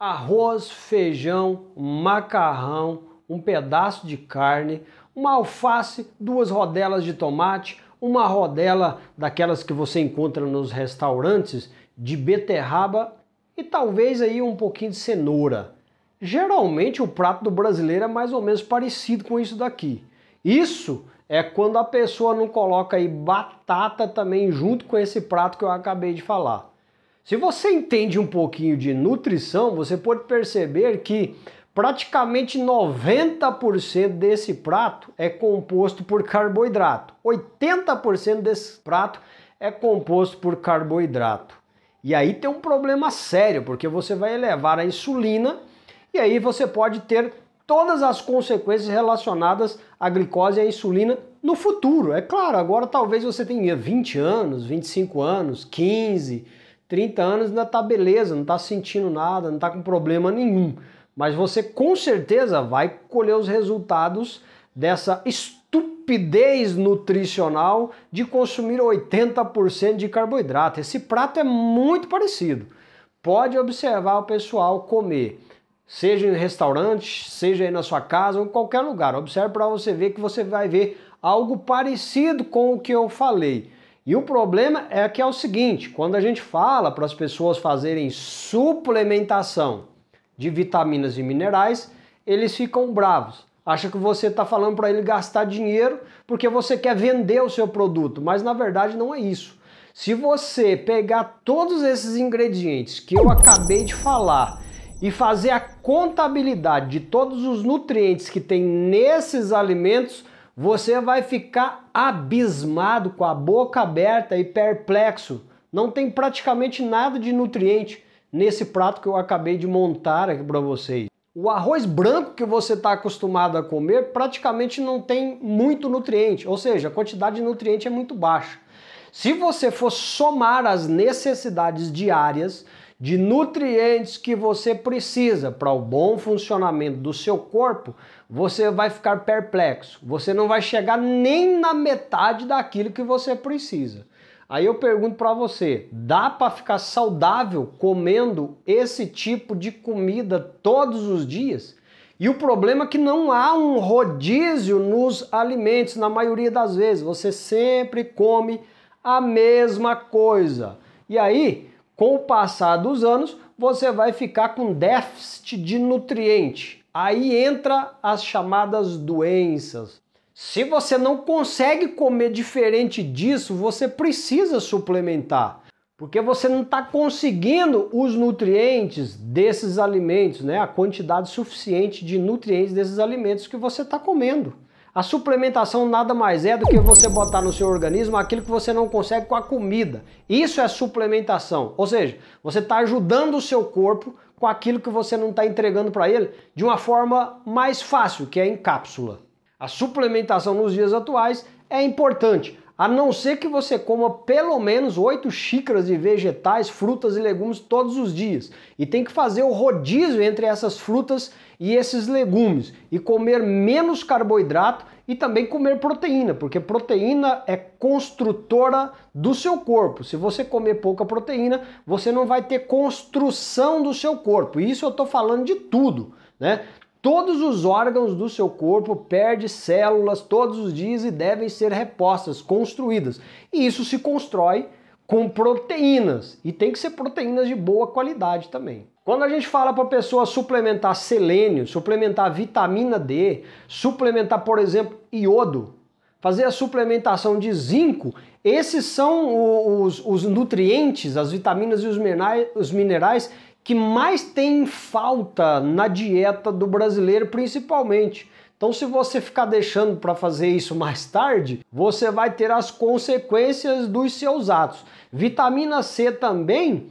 arroz, feijão, macarrão, um pedaço de carne, uma alface, duas rodelas de tomate, uma rodela daquelas que você encontra nos restaurantes de beterraba e talvez aí um pouquinho de cenoura. Geralmente o prato do brasileiro é mais ou menos parecido com isso daqui. Isso é quando a pessoa não coloca aí batata também junto com esse prato que eu acabei de falar. Se você entende um pouquinho de nutrição, você pode perceber que praticamente 90% desse prato é composto por carboidrato. 80% desse prato é composto por carboidrato. E aí tem um problema sério, porque você vai elevar a insulina e aí você pode ter todas as consequências relacionadas à glicose e à insulina no futuro. É claro, agora talvez você tenha 20 anos, 25 anos, 15 30 anos ainda tá beleza, não tá sentindo nada, não tá com problema nenhum. Mas você com certeza vai colher os resultados dessa estupidez nutricional de consumir 80% de carboidrato. Esse prato é muito parecido. Pode observar o pessoal comer, seja em restaurante, seja aí na sua casa ou em qualquer lugar. Observe para você ver que você vai ver algo parecido com o que eu falei e o problema é que é o seguinte: quando a gente fala para as pessoas fazerem suplementação de vitaminas e minerais, eles ficam bravos. Acha que você está falando para ele gastar dinheiro porque você quer vender o seu produto, mas na verdade não é isso. Se você pegar todos esses ingredientes que eu acabei de falar e fazer a contabilidade de todos os nutrientes que tem nesses alimentos, você vai ficar abismado com a boca aberta e perplexo. Não tem praticamente nada de nutriente nesse prato que eu acabei de montar aqui para vocês. O arroz branco que você está acostumado a comer praticamente não tem muito nutriente, ou seja, a quantidade de nutriente é muito baixa. Se você for somar as necessidades diárias de nutrientes que você precisa para o bom funcionamento do seu corpo, você vai ficar perplexo. Você não vai chegar nem na metade daquilo que você precisa. Aí eu pergunto para você, dá para ficar saudável comendo esse tipo de comida todos os dias? E o problema é que não há um rodízio nos alimentos, na maioria das vezes. Você sempre come a mesma coisa. E aí, com o passar dos anos, você vai ficar com déficit de nutriente. Aí entra as chamadas doenças. Se você não consegue comer diferente disso, você precisa suplementar, porque você não está conseguindo os nutrientes desses alimentos, né? A quantidade suficiente de nutrientes desses alimentos que você está comendo. A suplementação nada mais é do que você botar no seu organismo aquilo que você não consegue com a comida. Isso é suplementação, ou seja, você está ajudando o seu corpo com aquilo que você não está entregando para ele de uma forma mais fácil, que é em cápsula. A suplementação nos dias atuais é importante a não ser que você coma pelo menos 8 xícaras de vegetais, frutas e legumes todos os dias. E tem que fazer o rodízio entre essas frutas e esses legumes e comer menos carboidrato e também comer proteína, porque proteína é construtora do seu corpo. Se você comer pouca proteína, você não vai ter construção do seu corpo. E isso eu estou falando de tudo, né? Todos os órgãos do seu corpo perdem células todos os dias e devem ser repostas, construídas. E isso se constrói com proteínas e tem que ser proteínas de boa qualidade também. Quando a gente fala para a pessoa suplementar selênio, suplementar vitamina D, suplementar, por exemplo, iodo, fazer a suplementação de zinco, esses são os, os nutrientes, as vitaminas e os minerais, os minerais que mais tem falta na dieta do brasileiro, principalmente. Então, se você ficar deixando para fazer isso mais tarde, você vai ter as consequências dos seus atos. Vitamina C também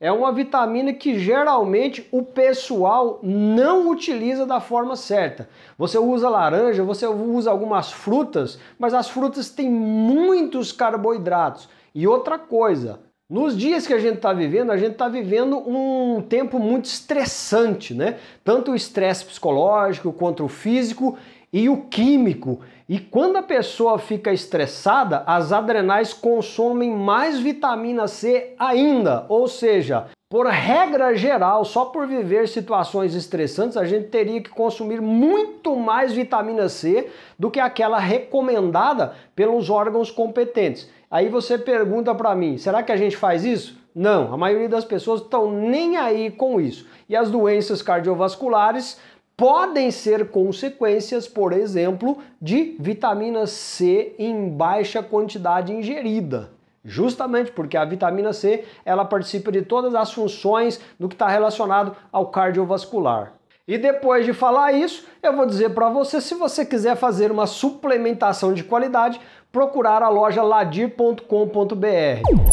é uma vitamina que geralmente o pessoal não utiliza da forma certa. Você usa laranja, você usa algumas frutas, mas as frutas têm muitos carboidratos. E outra coisa, nos dias que a gente está vivendo, a gente está vivendo um tempo muito estressante, né? Tanto o estresse psicológico quanto o físico e o químico. E quando a pessoa fica estressada, as adrenais consomem mais vitamina C ainda, ou seja, por regra geral, só por viver situações estressantes, a gente teria que consumir muito mais vitamina C do que aquela recomendada pelos órgãos competentes. Aí você pergunta para mim, será que a gente faz isso? Não, a maioria das pessoas estão nem aí com isso. E as doenças cardiovasculares podem ser consequências, por exemplo, de vitamina C em baixa quantidade ingerida. Justamente porque a vitamina C ela participa de todas as funções do que está relacionado ao cardiovascular. E depois de falar isso, eu vou dizer para você se você quiser fazer uma suplementação de qualidade, procurar a loja ladir.com.br.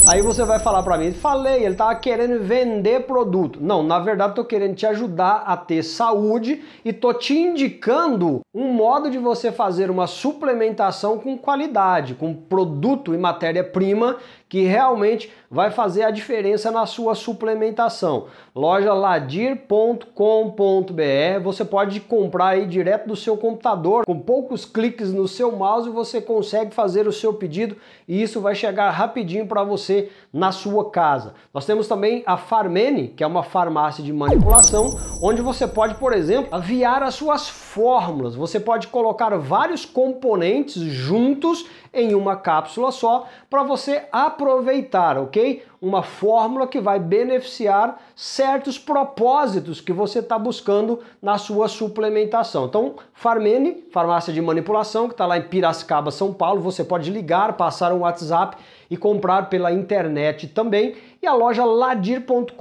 Aí você vai falar para mim, falei, ele estava querendo vender produto. Não, na verdade estou querendo te ajudar a ter saúde e tô te indicando um modo de você fazer uma suplementação com qualidade, com produto e matéria-prima que realmente vai fazer a diferença na sua suplementação. Loja ladir.com.br, você pode comprar aí direto do seu computador, com poucos cliques no seu mouse você consegue fazer fazer o seu pedido e isso vai chegar rapidinho para você na sua casa. Nós temos também a Farmene, que é uma farmácia de manipulação, onde você pode, por exemplo, aviar as suas fórmulas. Você pode colocar vários componentes juntos em uma cápsula só para você aproveitar, ok? uma fórmula que vai beneficiar certos propósitos que você está buscando na sua suplementação. Então, Farmene, farmácia de manipulação, que está lá em Piracicaba, São Paulo, você pode ligar, passar um WhatsApp e comprar pela internet também e a loja ladir.com.br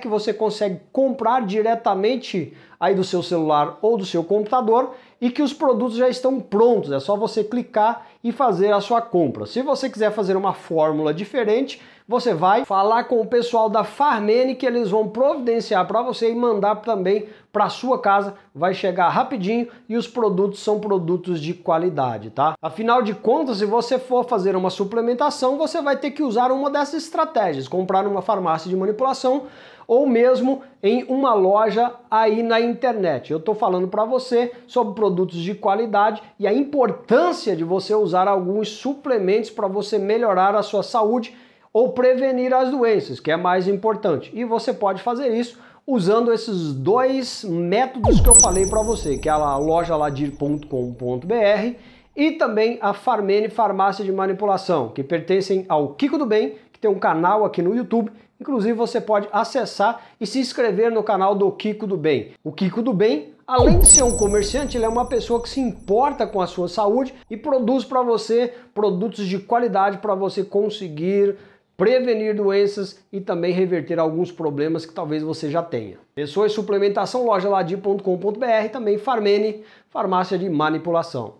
que você consegue comprar diretamente aí do seu celular ou do seu computador e que os produtos já estão prontos, é só você clicar e fazer a sua compra. Se você quiser fazer uma fórmula diferente, você vai falar com o pessoal da Farmene que eles vão providenciar para você e mandar também para sua casa, vai chegar rapidinho e os produtos são produtos de qualidade, tá? Afinal de contas, se você for fazer uma suplementação, você vai ter que usar uma dessas estratégias, comprar numa farmácia de manipulação ou mesmo em uma loja aí na internet. Eu estou falando para você sobre produtos de qualidade e a importância de você usar alguns suplementos para você melhorar a sua saúde ou prevenir as doenças, que é mais importante. E você pode fazer isso usando esses dois métodos que eu falei para você, que é a loja ladir.com.br e também a Farmene Farmácia de Manipulação, que pertencem ao Kiko do Bem, que tem um canal aqui no YouTube. Inclusive você pode acessar e se inscrever no canal do Kiko do Bem. O Kiko do Bem Além de ser um comerciante, ele é uma pessoa que se importa com a sua saúde e produz para você produtos de qualidade para você conseguir prevenir doenças e também reverter alguns problemas que talvez você já tenha. Pessoas Suplementação, loja ladir.com.br, também Farmene, farmácia de manipulação.